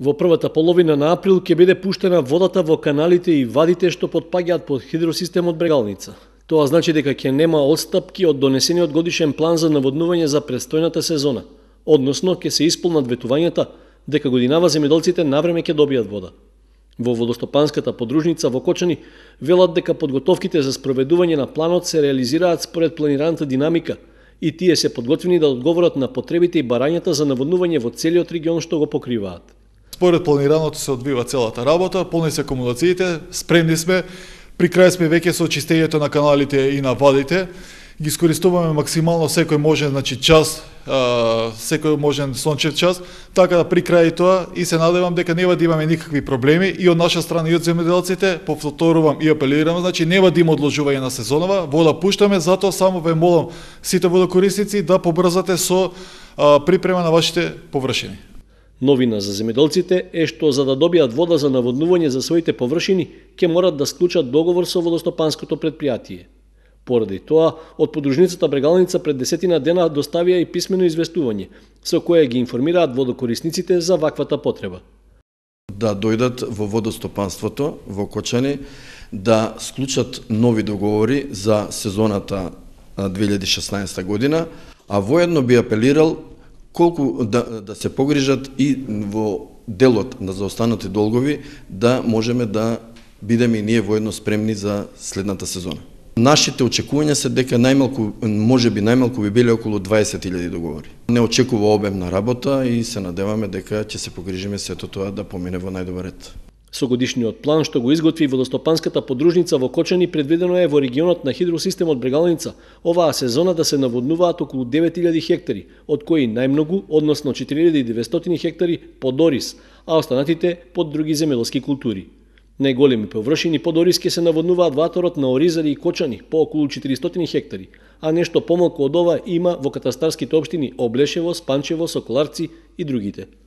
Во првата половина на април ќе биде пуштена водата во каналите и вадите што подпаѓаат под хидросистемот Брегалница. Тоа значи дека ќе нема отстапки од донесениот годишен план за наводнување за престојната сезона, односно ќе се исполнат ветувањата дека годинава земјоделците навреме ќе добијат вода. Во водостопанската подружница во Кочани велат дека подготовките за спроведување на планот се реализираат според планираната динамика и тие се подготвени да одговорат на потребите и барањата за наводнување во целиот регион што го покриваат. Според планираното се одвива целата работа, полни се акумулациите, спремни сме, при крај сме веќе со чистењето на каналите и на вадите. Ги искористуваме максимално секој можен значи час, секој можен сончев час, така да при крај тоа и се надевам дека нема да имаме никакви проблеми и од наша страна и од земеделците, повторувам и апелирам, значи нема да има одложување на сезонова, вода пуштаме, затоа само ве молам сите водокорисници да побрзате со а, припрема на вашите површини. Новина за земеделците е што за да добијат вода за наводнување за своите површини, ќе морат да склучат договор со водостопанското предпријатие. Поради тоа, од подружницата Брегалница пред десетина дена доставија и писмено известување, со кое ги информираат водокорисниците за ваквата потреба. Да дојдат во водостопанството во Кочани, да склучат нови договори за сезоната 2016 година, а воедно би апелирал колку да, да се погрижат и во делот на заостанати долгови да можеме да бидеме и ние воедно спремни за следната сезона. Нашите очекувања се дека најмалку, може би најмалку би биле околу 20.000 договори. Не очекува обем на работа и се надеваме дека ќе се погрижиме сето тоа да помине во најдобар ред. Со годишниот план што го изготви водостопанската подружница во Кочани предвидено е во регионот на хидросистемот Брегалница оваа сезона да се наводнуваат околу 9000 хектари, од кои најмногу, односно 4900 хектари под орис, а останатите под други земјоделски култури. Најголеми површини под орис ке се наводнуваат ваторот на Оризари и Кочани по околу 400 хектари, а нешто помалку од ова има во катастарските општини Облешево, Спанчево, Соколарци и другите.